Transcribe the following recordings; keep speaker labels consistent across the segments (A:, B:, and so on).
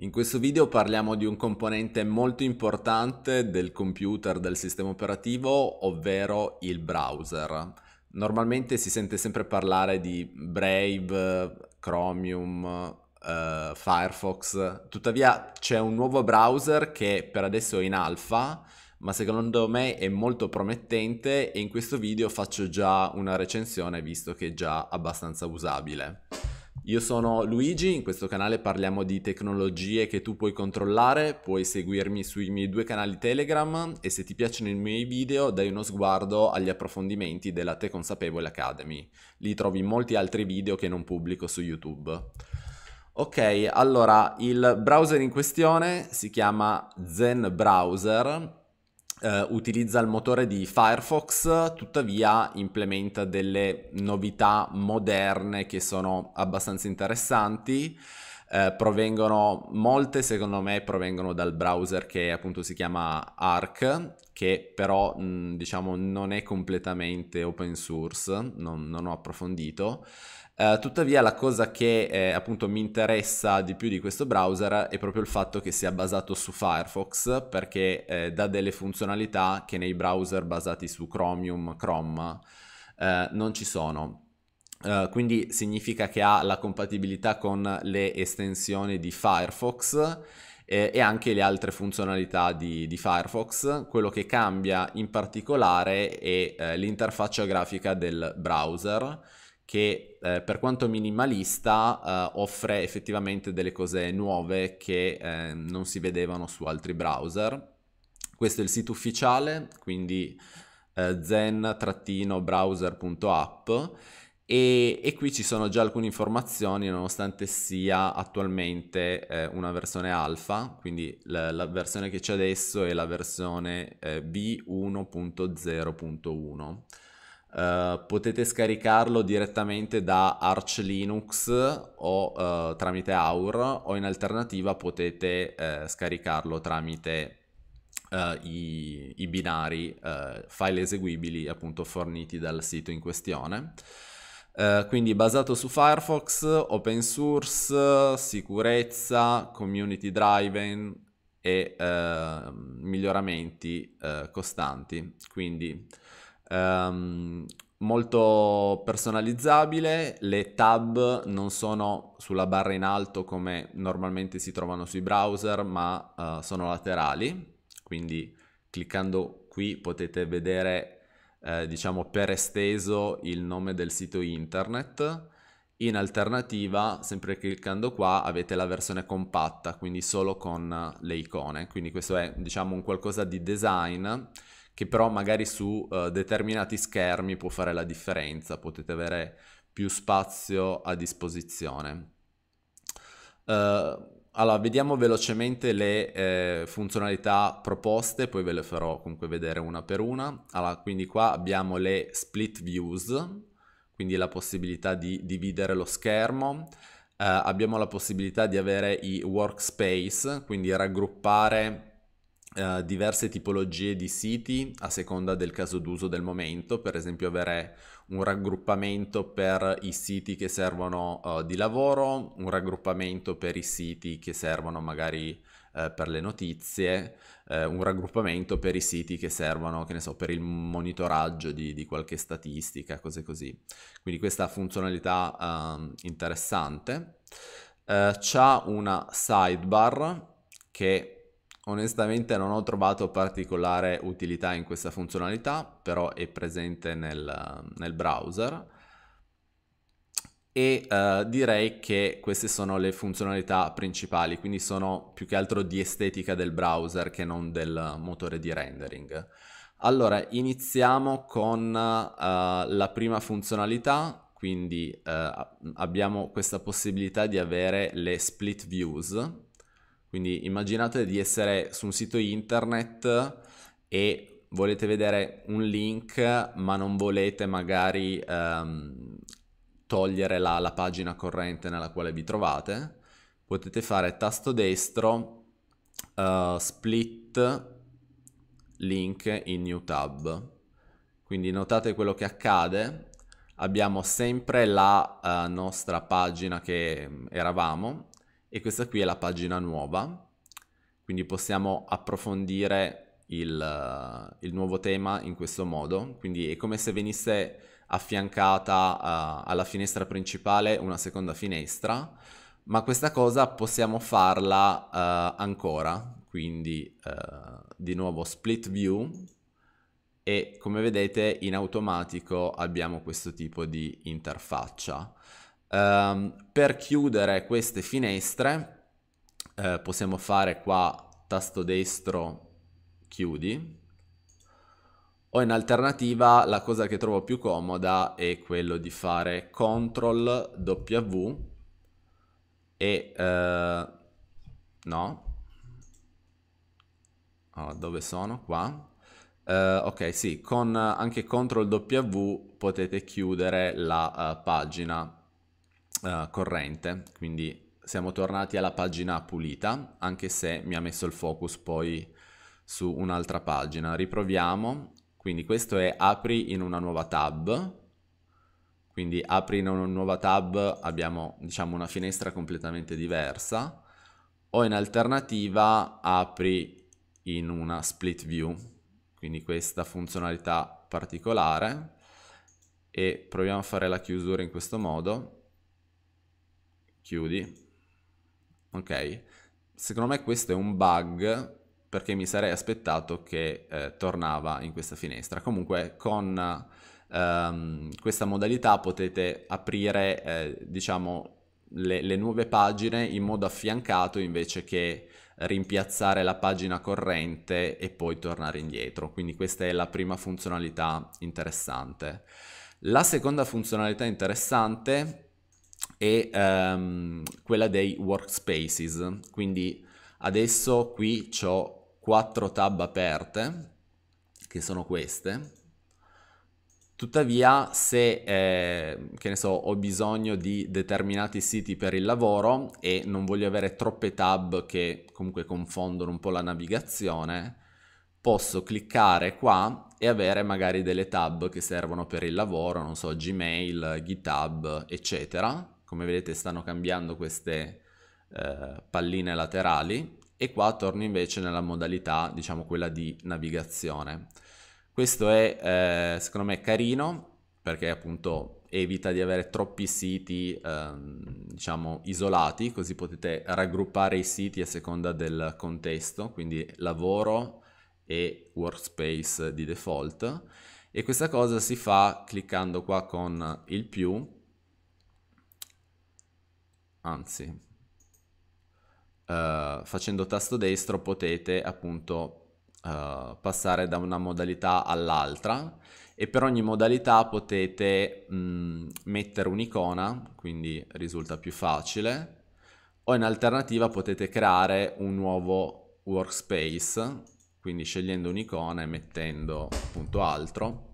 A: In questo video parliamo di un componente molto importante del computer, del sistema operativo, ovvero il browser. Normalmente si sente sempre parlare di Brave, Chromium, uh, Firefox, tuttavia c'è un nuovo browser che per adesso è in alfa, ma secondo me è molto promettente e in questo video faccio già una recensione visto che è già abbastanza usabile. Io sono Luigi, in questo canale parliamo di tecnologie che tu puoi controllare, puoi seguirmi sui miei due canali Telegram e se ti piacciono i miei video dai uno sguardo agli approfondimenti della Te Consapevole Academy. Lì trovi molti altri video che non pubblico su YouTube. Ok, allora il browser in questione si chiama Zen Browser Uh, utilizza il motore di Firefox, tuttavia implementa delle novità moderne che sono abbastanza interessanti eh, provengono, molte secondo me provengono dal browser che appunto si chiama Arc, che però mh, diciamo non è completamente open source, non, non ho approfondito. Uh, tuttavia la cosa che eh, appunto mi interessa di più di questo browser è proprio il fatto che sia basato su Firefox perché eh, dà delle funzionalità che nei browser basati su Chromium, Chrome eh, non ci sono eh, quindi significa che ha la compatibilità con le estensioni di Firefox eh, e anche le altre funzionalità di, di, Firefox. Quello che cambia in particolare è eh, l'interfaccia grafica del browser che eh, per quanto minimalista eh, offre effettivamente delle cose nuove che non si vedevano su altri browser. Questo è il sito ufficiale, quindi zen-browser.app e, e, qui ci sono già alcune informazioni nonostante sia attualmente eh, una versione alfa, quindi la, la, versione che c'è adesso è la versione eh, v1.0.1. Uh, eh, potete scaricarlo direttamente da Arch Linux o uh, tramite Aur o in alternativa potete uh, scaricarlo tramite i, i, binari file eseguibili appunto forniti dal sito in questione. Eh, quindi basato su Firefox, open source, sicurezza, community driven e uh, miglioramenti uh, costanti. Quindi um, molto personalizzabile, le tab non sono sulla barra in alto come normalmente si trovano sui browser, ma eh, sono laterali, quindi cliccando qui potete vedere eh, diciamo per esteso il nome del sito internet. In alternativa, sempre cliccando qua, avete la versione compatta, quindi solo con le icone. Quindi questo è, diciamo, un qualcosa di design che però magari su eh, determinati schermi può fare la differenza, potete avere più spazio a disposizione. Uh, allora, vediamo velocemente le eh, funzionalità proposte, poi ve le farò comunque vedere una per una. Allora, quindi qua abbiamo le split views, quindi la possibilità di dividere lo schermo. Eh, abbiamo la possibilità di avere i workspace, quindi raggruppare eh, diverse tipologie di siti a seconda del caso d'uso del momento, per esempio avere un raggruppamento per i siti che servono uh, di lavoro, un raggruppamento per i siti che servono magari uh, per le notizie, un raggruppamento per i siti che servono, che ne so, per il monitoraggio di, di qualche statistica, cose così. Quindi questa funzionalità ehm, interessante. c'ha una sidebar che Onestamente non ho trovato particolare utilità in questa funzionalità, però è presente nel, nel browser e uh, direi che queste sono le funzionalità principali, quindi sono più che altro di estetica del browser che non del motore di rendering. Allora, iniziamo con uh, la prima funzionalità, quindi uh, abbiamo questa possibilità di avere le split views, quindi immaginate di essere su un sito internet e volete vedere un link ma non volete magari ehm, togliere la, la pagina corrente nella quale vi trovate. Potete fare tasto destro Uh, split link in new tab. Quindi notate quello che accade, abbiamo sempre la uh, nostra pagina che mm, eravamo e questa qui è la pagina nuova, quindi possiamo approfondire il, il nuovo tema in questo modo, quindi è come se venisse affiancata uh, alla finestra principale una seconda finestra, ma questa cosa possiamo farla uh, ancora, quindi uh, di nuovo split view e come vedete in automatico abbiamo questo tipo di interfaccia. Um, per chiudere queste finestre eh, possiamo fare qua tasto destro chiudi o in alternativa la cosa che trovo più comoda è quello di fare CTRL W e eh, no oh, dove sono qua Uh, ok, sì, con anche CTRL W potete chiudere la uh, pagina. Eh, corrente, quindi siamo tornati alla pagina pulita, anche se mi ha messo il focus poi su un'altra pagina. Riproviamo, quindi questo è apri in una nuova tab, quindi apri in una nuova tab abbiamo diciamo una finestra completamente diversa, o in alternativa apri in una split view, quindi questa funzionalità particolare e proviamo a fare la chiusura in questo modo chiudi, ok? Secondo me questo è un bug perché mi sarei aspettato che eh, tornava in questa finestra. Comunque con ehm, questa modalità potete aprire, eh, diciamo, le, le, nuove pagine in modo affiancato invece che rimpiazzare la pagina corrente e poi tornare indietro. Quindi questa è la prima funzionalità interessante. La seconda funzionalità interessante e um, quella dei workspaces. Quindi adesso qui ho quattro tab aperte, che sono queste. Tuttavia, se eh, che ne so, ho bisogno di determinati siti per il lavoro e non voglio avere troppe tab che comunque confondono un po' la navigazione, posso cliccare qua e avere magari delle tab che servono per il lavoro, non so, Gmail, GitHub, eccetera. Come vedete stanno cambiando queste eh, palline laterali e qua torno invece nella modalità, diciamo, quella di navigazione. Questo è, eh, secondo me, carino perché appunto evita di avere troppi siti, eh, diciamo, isolati, così potete raggruppare i siti a seconda del contesto, quindi lavoro, e workspace di default e questa cosa si fa cliccando qua con il più anzi Uh, facendo tasto destro potete appunto uh, passare da una modalità all'altra e per ogni modalità potete mh, mm, mettere un'icona, quindi risulta più facile, o in alternativa potete creare un nuovo workspace quindi scegliendo un'icona e mettendo appunto altro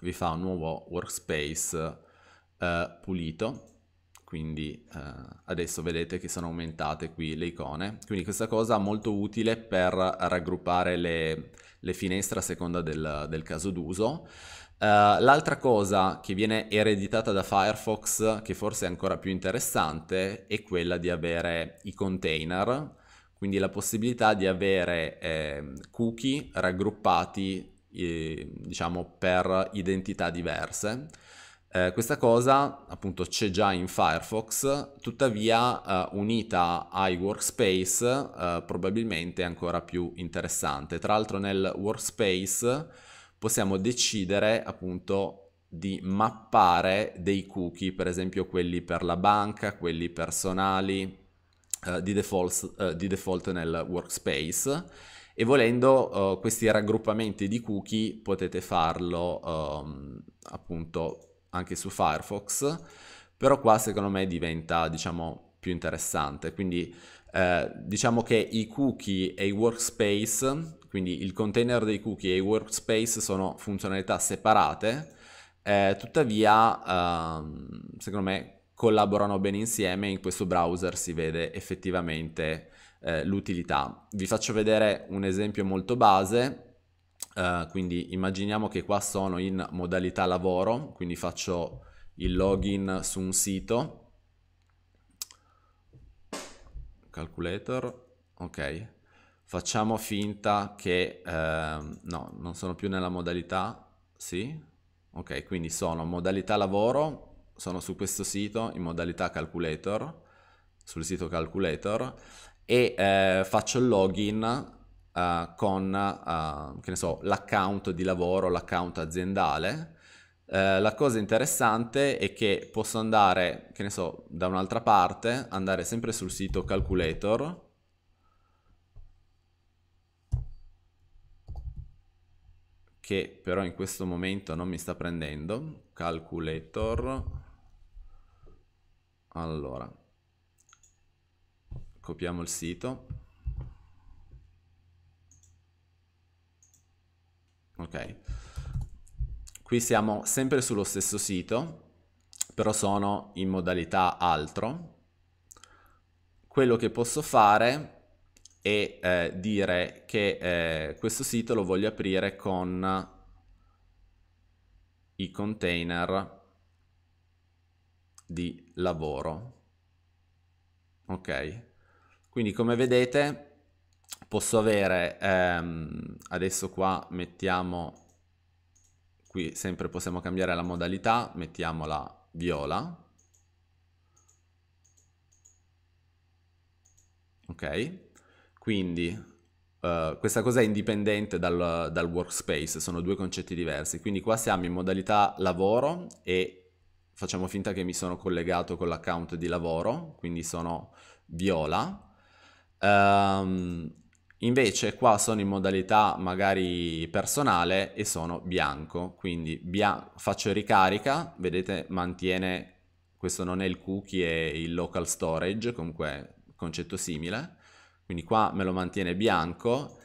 A: vi fa un nuovo workspace eh, pulito quindi eh, adesso vedete che sono aumentate qui le icone quindi questa cosa molto utile per raggruppare le, le finestre a seconda del, del caso d'uso Uh, l'altra cosa che viene ereditata da Firefox, che forse è ancora più interessante, è quella di avere i container quindi la possibilità di avere eh, cookie raggruppati eh, diciamo per identità diverse. Eh, questa cosa appunto c'è già in Firefox, tuttavia eh, unita ai workspace eh, probabilmente è ancora più interessante. Tra l'altro nel workspace possiamo decidere appunto di mappare dei cookie, per esempio quelli per la banca, quelli personali, eh, di, default, uh, di, default, nel workspace e volendo eh, questi raggruppamenti di cookie potete farlo um, appunto anche su Firefox, però qua secondo me diventa diciamo più interessante, quindi diciamo che i cookie e i workspace, quindi il container dei cookie e i workspace sono funzionalità separate, eh, tuttavia, ehm, secondo me, collaborano bene insieme in questo browser si vede effettivamente eh, l'utilità. Vi faccio vedere un esempio molto base. Uh, quindi immaginiamo che qua sono in modalità lavoro, quindi faccio il login su un sito, calculator, ok, facciamo finta che, uh, no, non sono più nella modalità, sì, ok, quindi sono modalità lavoro, sono su questo sito in modalità calculator, sul sito calculator e eh, faccio il login eh, con, eh, so, l'account di lavoro, l'account aziendale. Eh, la cosa interessante è che posso andare, che ne so, da un'altra parte, andare sempre sul sito calculator che però in questo momento non mi sta prendendo. Calculator. Allora, copiamo il sito. Ok. Qui siamo sempre sullo stesso sito, però sono in modalità altro. Quello che posso fare e eh, dire che eh, questo sito lo voglio aprire con i container di lavoro. Ok, quindi come vedete posso avere ehm, adesso qua mettiamo qui sempre possiamo cambiare la modalità, mettiamola viola. Ok. Quindi Uh, questa cosa è indipendente dal, dal, workspace, sono due concetti diversi. Quindi qua siamo in modalità lavoro e facciamo finta che mi sono collegato con l'account di lavoro, quindi sono viola. Um, invece qua sono in modalità magari personale e sono bianco, quindi bia faccio ricarica, vedete mantiene, questo non è il cookie, è il local storage, comunque concetto simile quindi qua me lo mantiene bianco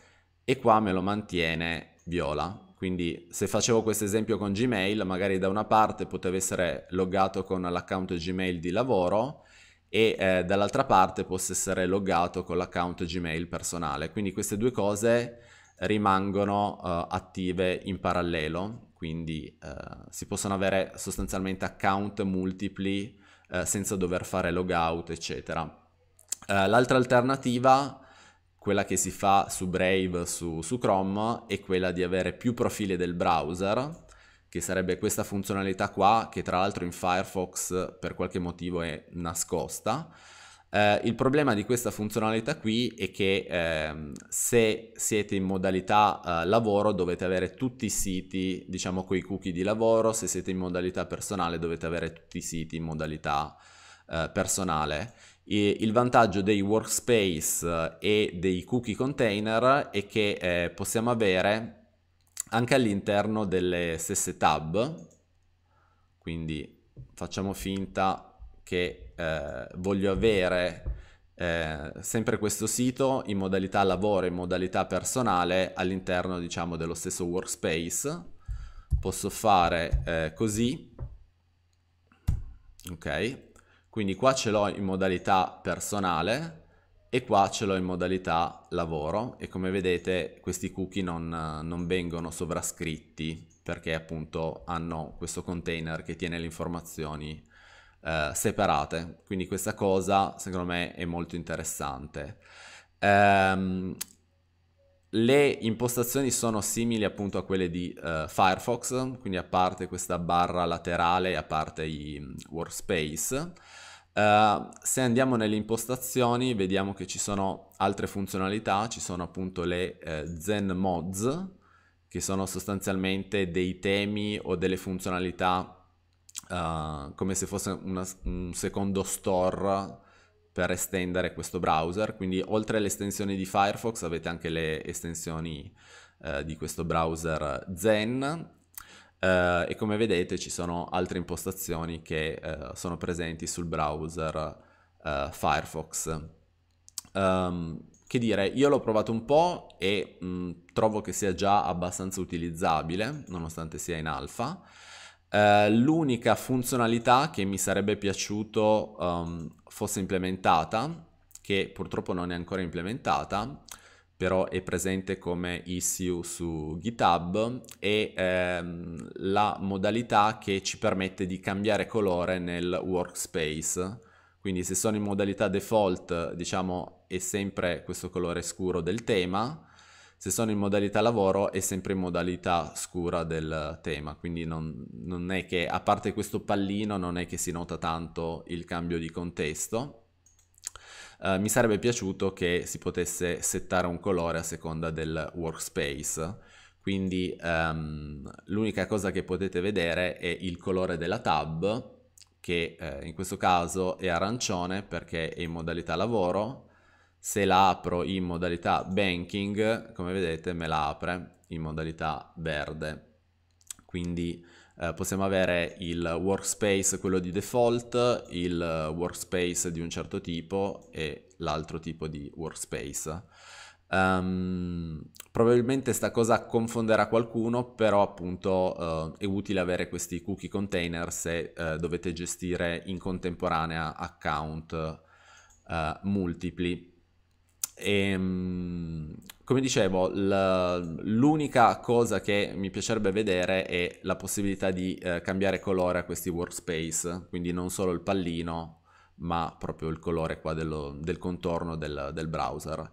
A: e qua me lo mantiene viola. Quindi se facevo questo esempio con Gmail, magari da una parte potevo essere loggato con l'account Gmail di lavoro e eh, dall'altra parte posso essere loggato con l'account Gmail personale. Quindi queste due cose rimangono eh, attive in parallelo, quindi eh, si possono avere sostanzialmente account multipli eh, senza dover fare logout, eccetera. Eh, l'altra alternativa, quella che si fa su Brave, su, su Chrome, è quella di avere più profili del browser, che sarebbe questa funzionalità qua, che tra l'altro in Firefox per qualche motivo è nascosta. Eh, il problema di questa funzionalità qui è che ehm, se siete in modalità eh, lavoro dovete avere tutti i siti, diciamo coi cookie di lavoro, se siete in modalità personale dovete avere tutti i siti in modalità eh, personale il vantaggio dei workspace eh, e dei cookie container è che eh, possiamo avere anche all'interno delle stesse tab, quindi facciamo finta che eh, voglio avere eh, sempre questo sito in modalità lavoro e in modalità personale all'interno diciamo dello stesso workspace. Posso fare eh, così, ok, quindi qua ce l'ho in modalità personale e qua ce l'ho in modalità lavoro e come vedete questi cookie non, non vengono sovrascritti perché appunto hanno questo container che tiene le informazioni eh, separate. Quindi questa cosa secondo me è molto interessante. Ehm, le impostazioni sono simili appunto a quelle di eh, Firefox, quindi a parte questa barra laterale e a parte i mm, workspace. Eh, se andiamo nelle impostazioni vediamo che ci sono altre funzionalità, ci sono appunto le eh, Zen Mods che sono sostanzialmente dei temi o delle funzionalità uh, come se fosse una, un secondo store per estendere questo browser, quindi oltre alle estensioni di Firefox avete anche le estensioni uh, di questo browser Zen Uh, e come vedete ci sono altre impostazioni che uh, sono presenti sul browser uh, Firefox. Um, che dire, io l'ho provato un po' e mh, mm, trovo che sia già abbastanza utilizzabile, nonostante sia in alfa. l'unica funzionalità che mi sarebbe piaciuto um, fosse implementata, che purtroppo non è ancora implementata, però è presente come issue su GitHub e ehm, la modalità che ci permette di cambiare colore nel workspace. Quindi se sono in modalità default, diciamo, è sempre questo colore scuro del tema, se sono in modalità lavoro è sempre in modalità scura del tema, quindi non, non è che, a parte questo pallino, non è che si nota tanto il cambio di contesto eh, mi sarebbe piaciuto che si potesse settare un colore a seconda del workspace. Quindi ehm, l'unica cosa che potete vedere è il colore della tab, che eh, in questo caso è arancione perché è in modalità lavoro. Se la apro in modalità banking, come vedete, me la apre in modalità verde. Quindi eh, possiamo avere il workspace, quello di default, il workspace di un certo tipo e l'altro tipo di workspace. Um, probabilmente sta cosa confonderà qualcuno, però appunto uh, è utile avere questi cookie container se uh, dovete gestire in contemporanea account uh, multipli. E, ehm, come dicevo, l'unica cosa che mi piacerebbe vedere è la possibilità di eh, cambiare colore a questi workspace, quindi non solo il pallino, ma proprio il colore qua dello, del contorno del, del browser.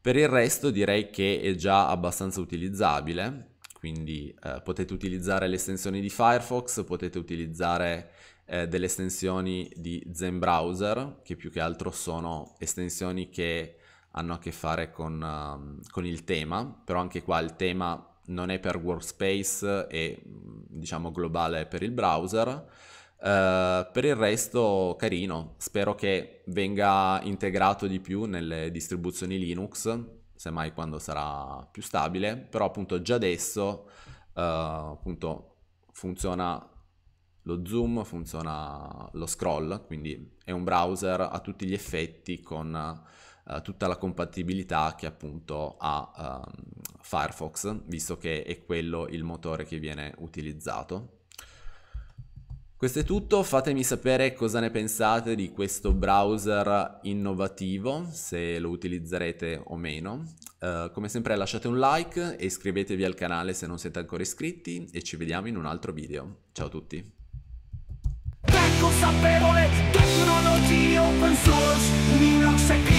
A: Per il resto direi che è già abbastanza utilizzabile, quindi eh, potete utilizzare le estensioni di Firefox, potete utilizzare eh, delle estensioni di Zen Browser, che più che altro sono estensioni che hanno a che fare con, uh, con il tema, però anche qua il tema non è per workspace e mm, diciamo globale per il browser. Uh, per il resto carino, spero che venga integrato di più nelle distribuzioni Linux, semmai quando sarà più stabile, però appunto già adesso uh, appunto funziona lo zoom, funziona lo scroll, quindi è un browser a tutti gli effetti con eh, tutta la compatibilità che appunto ha uh, Firefox, visto che è quello il motore che viene utilizzato. Questo è tutto, fatemi sapere cosa ne pensate di questo browser innovativo, se lo utilizzerete o meno. Uh, come sempre lasciate un like e iscrivetevi al canale se non siete ancora iscritti e ci vediamo in un altro video. Ciao a tutti! Tecnologia open source, Linux e